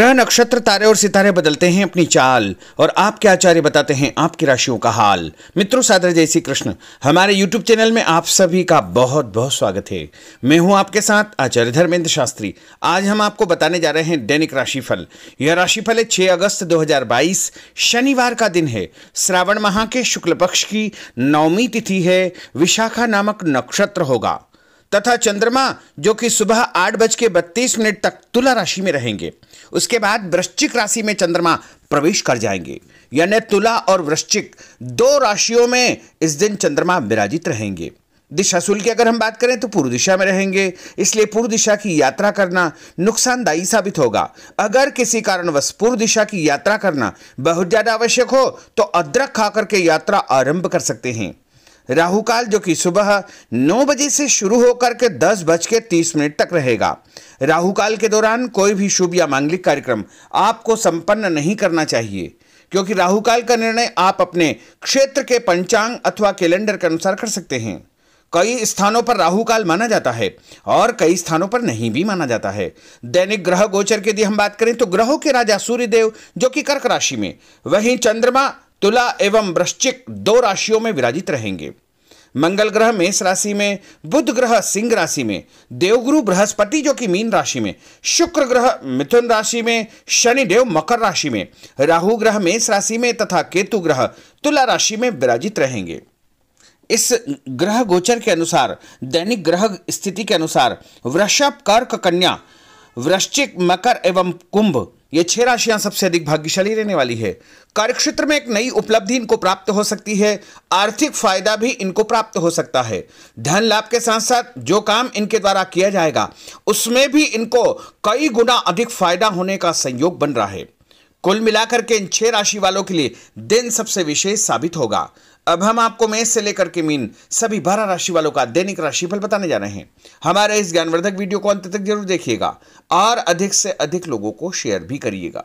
ग्रह नक्षत्र तारे और सितारे बदलते हैं अपनी चाल और आपके आचार्य बताते हैं आपकी राशियों का हाल मित्रों सादर जय श्री कृष्ण हमारे यूट्यूब चैनल में आप सभी का बहुत बहुत स्वागत है मैं हूं आपके साथ आचार्य धर्मेंद्र शास्त्री आज हम आपको बताने जा रहे हैं दैनिक राशिफल यह राशिफल है छः अगस्त दो शनिवार का दिन है श्रावण माह के शुक्ल पक्ष की नवमी तिथि है विशाखा नामक नक्षत्र होगा तथा चंद्रमा जो कि सुबह आठ बज के बत्तीस मिनट तक तुला राशि में रहेंगे उसके बाद वृश्चिक राशि में चंद्रमा प्रवेश कर जाएंगे यानी तुला और वृश्चिक दो राशियों में इस दिन चंद्रमा विराजित रहेंगे दिशा शुल्क की अगर हम बात करें तो पूर्व दिशा में रहेंगे इसलिए पूर्व दिशा की यात्रा करना नुकसानदायी साबित होगा अगर किसी कारणवश पूर्व दिशा की यात्रा करना बहुत ज़्यादा आवश्यक हो तो अदरक खा करके यात्रा आरंभ कर सकते हैं राहु काल जो कि सुबह नौ बजे से शुरू होकर के दस बज के तीस मिनट तक रहेगा राहु काल के दौरान कोई भी शुभ या मांगलिक कार्यक्रम आपको संपन्न नहीं करना चाहिए क्योंकि राहु काल का निर्णय आप अपने क्षेत्र के पंचांग अथवा कैलेंडर के अनुसार कर सकते हैं कई स्थानों पर राहु काल माना जाता है और कई स्थानों पर नहीं भी माना जाता है दैनिक ग्रह गोचर के यदि हम बात करें तो ग्रहों के राजा सूर्यदेव जो कि कर्क राशि में वहीं चंद्रमा तुला एवं वृश्चिक दो राशियों में विराजित रहेंगे मंगल ग्रह मेष राशि में बुध ग्रह सिंह राशि में देवगुरु बृहस्पति जो कि मीन राशि में शुक्र ग्रह मिथुन राशि में शनि देव मकर राशि में राहु ग्रह मेष राशि में तथा केतु ग्रह तुला राशि में विराजित रहेंगे इस ग्रह गोचर के अनुसार दैनिक ग्रह स्थिति के अनुसार वृषभ कर्क कन्या वृश्चिक मकर एवं कुंभ ये छह राशियां सबसे अधिक भाग्यशाली रहने वाली है कार्यक्षेत्र में एक नई उपलब्धि इनको प्राप्त हो सकती है आर्थिक फायदा भी इनको प्राप्त हो सकता है धन लाभ के साथ साथ जो काम इनके द्वारा किया जाएगा उसमें भी इनको कई गुना अधिक फायदा होने का संयोग बन रहा है कुल मिलाकर के इन छह राशि वालों के लिए दिन सबसे विशेष साबित होगा अब हम आपको मेष से लेकर के मीन सभी बारह राशि वालों का दैनिक राशिफल बताने जा रहे हैं हमारे इस ज्ञानवर्धक वीडियो को अंत तक जरूर देखिएगा और अधिक से अधिक लोगों को शेयर भी करिएगा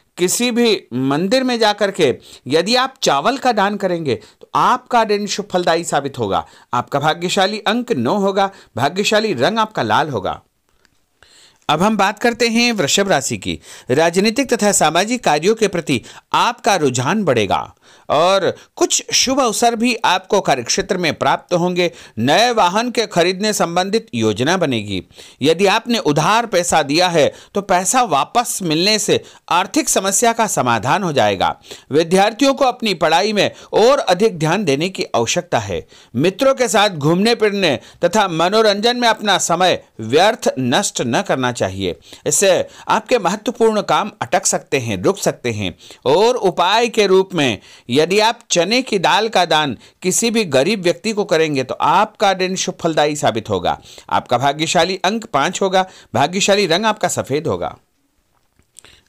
किसी भी मंदिर में जाकर के यदि आप चावल का दान करेंगे तो आपका दिन शुभ फलदायी साबित होगा आपका भाग्यशाली अंक नौ होगा भाग्यशाली रंग आपका लाल होगा अब हम बात करते हैं वृषभ राशि की राजनीतिक तथा सामाजिक कार्यों के प्रति आपका रुझान बढ़ेगा और कुछ शुभ अवसर भी आपको कार्यक्षेत्र में प्राप्त होंगे नए वाहन के खरीदने संबंधित योजना बनेगी यदि आपने उधार पैसा दिया है तो पैसा वापस मिलने से आर्थिक समस्या का समाधान हो जाएगा विद्यार्थियों को अपनी पढ़ाई में और अधिक ध्यान देने की आवश्यकता है मित्रों के साथ घूमने फिरने तथा मनोरंजन में अपना समय व्यर्थ नष्ट न करना चाहिए इससे आपके महत्वपूर्ण काम अटक सकते हैं रुक सकते हैं और उपाय के रूप में यह यदि आप चने की दाल का दान किसी भी गरीब व्यक्ति को करेंगे तो आपका दिन शुभ फलदायी साबित होगा आपका भाग्यशाली अंक पांच होगा भाग्यशाली रंग आपका सफ़ेद होगा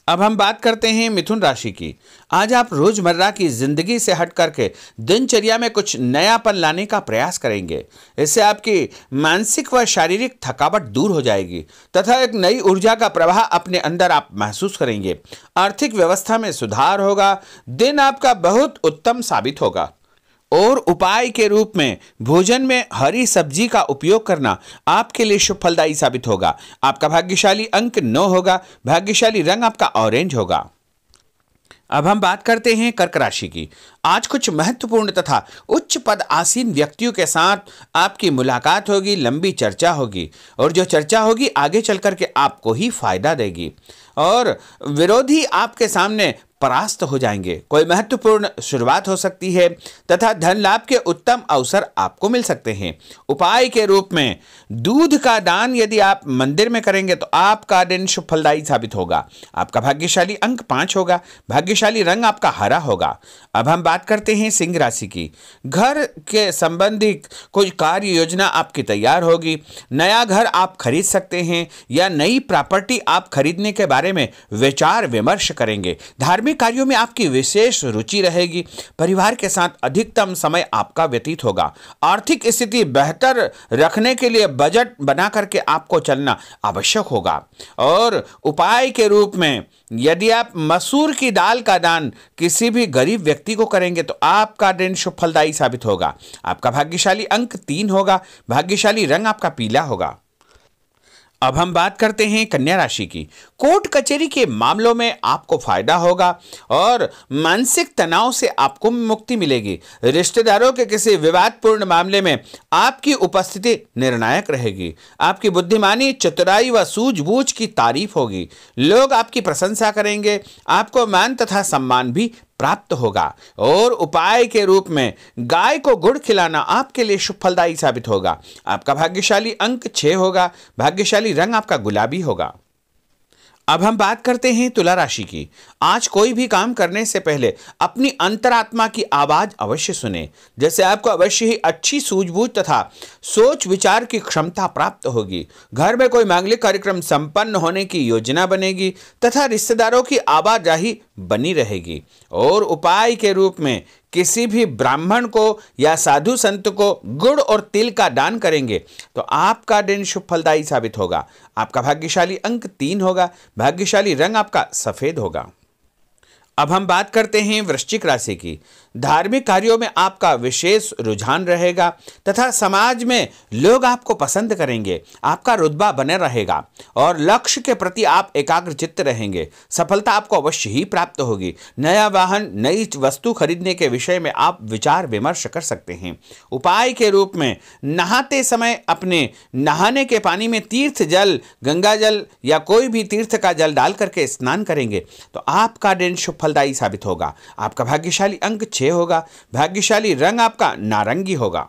अब हम बात करते हैं मिथुन राशि की आज आप रोजमर्रा की जिंदगी से हट करके दिनचर्या में कुछ नयापन लाने का प्रयास करेंगे इससे आपकी मानसिक व शारीरिक थकावट दूर हो जाएगी तथा एक नई ऊर्जा का प्रवाह अपने अंदर आप महसूस करेंगे आर्थिक व्यवस्था में सुधार होगा दिन आपका बहुत उत्तम साबित होगा और उपाय के रूप में भोजन में हरी सब्जी का उपयोग करना आपके लिए शुभ फलदायी साबित होगा आपका भाग्यशाली अंक नौ होगा भाग्यशाली रंग आपका ऑरेंज होगा अब हम बात करते हैं कर्क राशि की आज कुछ महत्वपूर्ण तथा उच्च पद आसीन व्यक्तियों के साथ आपकी मुलाकात होगी लंबी चर्चा होगी और जो चर्चा होगी आगे चल करके आपको ही फायदा देगी और विरोधी आपके सामने परास्त हो जाएंगे कोई महत्वपूर्ण शुरुआत हो सकती है तथा धन लाभ के उत्तम अवसर आपको मिल सकते हैं उपाय के रूप में दूध का दान यदि आप मंदिर में करेंगे तो आपका दिन शुभ साबित होगा आपका भाग्यशाली अंक पांच होगा भाग्यशाली रंग आपका हरा होगा अब हम बात करते हैं सिंह राशि की घर के संबंधित कोई कार्य योजना आपकी तैयार होगी नया घर आप खरीद सकते हैं या नई प्रॉपर्टी आप खरीदने के बारे में विचार विमर्श करेंगे धार्मिक सभी कार्यों में आपकी विशेष रुचि रहेगी परिवार के साथ अधिकतम समय आपका व्यतीत होगा आर्थिक स्थिति बेहतर रखने के लिए बजट बना करके आपको चलना आवश्यक होगा और उपाय के रूप में यदि आप मसूर की दाल का दान किसी भी गरीब व्यक्ति को करेंगे तो आपका दिन शुभ फलदायी साबित होगा आपका भाग्यशाली अंक तीन होगा भाग्यशाली रंग आपका पीला होगा अब हम बात करते हैं कन्या राशि की कोर्ट कचहरी के मामलों में आपको फायदा होगा और मानसिक तनाव से आपको मुक्ति मिलेगी रिश्तेदारों के किसी विवादपूर्ण मामले में आपकी उपस्थिति निर्णायक रहेगी आपकी बुद्धिमानी चतुराई व सूझबूझ की तारीफ होगी लोग आपकी प्रशंसा करेंगे आपको मान तथा सम्मान भी प्राप्त होगा और उपाय के रूप में गाय को गुड़ खिलाना आपके लिए शुभ फलदायी साबित होगा आपका भाग्यशाली अंक छः होगा भाग्यशाली रंग आपका गुलाबी होगा अब हम बात करते हैं तुला राशि की आज कोई भी काम करने से पहले अपनी अंतरात्मा की आवाज अवश्य सुने जैसे आपको अवश्य ही अच्छी सूझबूझ तथा सोच विचार की क्षमता प्राप्त होगी घर में कोई मांगलिक कार्यक्रम संपन्न होने की योजना बनेगी तथा रिश्तेदारों की आवाजाही बनी रहेगी और उपाय के रूप में किसी भी ब्राह्मण को या साधु संत को गुड़ और तिल का दान करेंगे तो आपका दिन शुभ फलदायी साबित होगा आपका भाग्यशाली अंक तीन होगा भाग्यशाली रंग आपका सफ़ेद होगा अब हम बात करते हैं वृश्चिक राशि की धार्मिक कार्यों में आपका विशेष रुझान रहेगा तथा समाज में लोग आपको पसंद करेंगे आपका रुतबा बने रहेगा और लक्ष्य के प्रति आप एकाग्रचित रहेंगे सफलता आपको अवश्य ही प्राप्त होगी नया वाहन नई वस्तु खरीदने के विषय में आप विचार विमर्श कर सकते हैं उपाय के रूप में नहाते समय अपने नहाने के पानी में तीर्थ जल गंगा जल या कोई भी तीर्थ का जल डाल करके स्नान करेंगे तो आपका दिन सुफलदायी साबित होगा आपका भाग्यशाली अंक छः होगा भाग्यशाली रंग आपका नारंगी होगा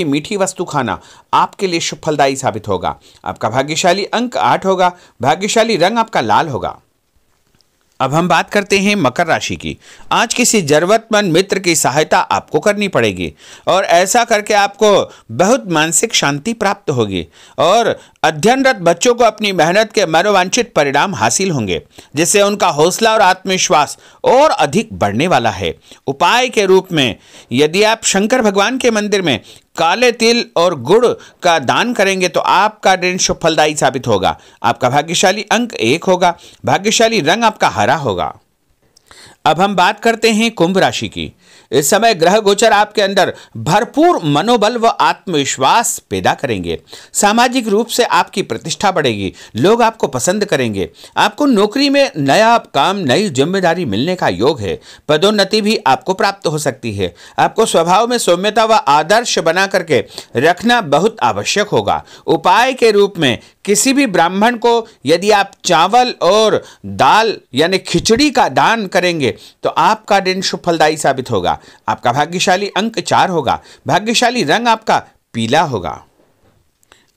भी मीठी वस्तु खाना आपके लिए शुभ फलदायी साबित होगा आपका भाग्यशाली अंक आठ होगा भाग्यशाली रंग आपका लाल होगा अब हम बात करते हैं मकर राशि की आज किसी जरूरतमंद मित्र की सहायता आपको करनी पड़ेगी और ऐसा करके आपको बहुत मानसिक शांति प्राप्त होगी और अध्ययनरत बच्चों को अपनी मेहनत के मनोवांछित परिणाम हासिल होंगे जिससे उनका हौसला और आत्मविश्वास और अधिक बढ़ने वाला है उपाय के रूप में यदि आप शंकर भगवान के मंदिर में काले तिल और गुड़ का दान करेंगे तो आपका ऋण शुभ फलदायी साबित होगा आपका भाग्यशाली अंक एक होगा भाग्यशाली रंग आपका हरा होगा अब हम बात करते हैं कुंभ राशि की इस समय ग्रह गोचर आपके अंदर भरपूर मनोबल व आत्मविश्वास पैदा करेंगे सामाजिक रूप से आपकी प्रतिष्ठा बढ़ेगी लोग आपको पसंद करेंगे आपको नौकरी में नया काम नई जिम्मेदारी मिलने का योग है पदोन्नति भी आपको प्राप्त हो सकती है आपको स्वभाव में सौम्यता व आदर्श बना करके रखना बहुत आवश्यक होगा उपाय के रूप में किसी भी ब्राह्मण को यदि आप चावल और दाल यानी खिचड़ी का दान करेंगे तो आपका दिन सुफलदायी साबित होगा आपका भाग्यशाली अंक चार होगा भाग्यशाली रंग आपका पीला होगा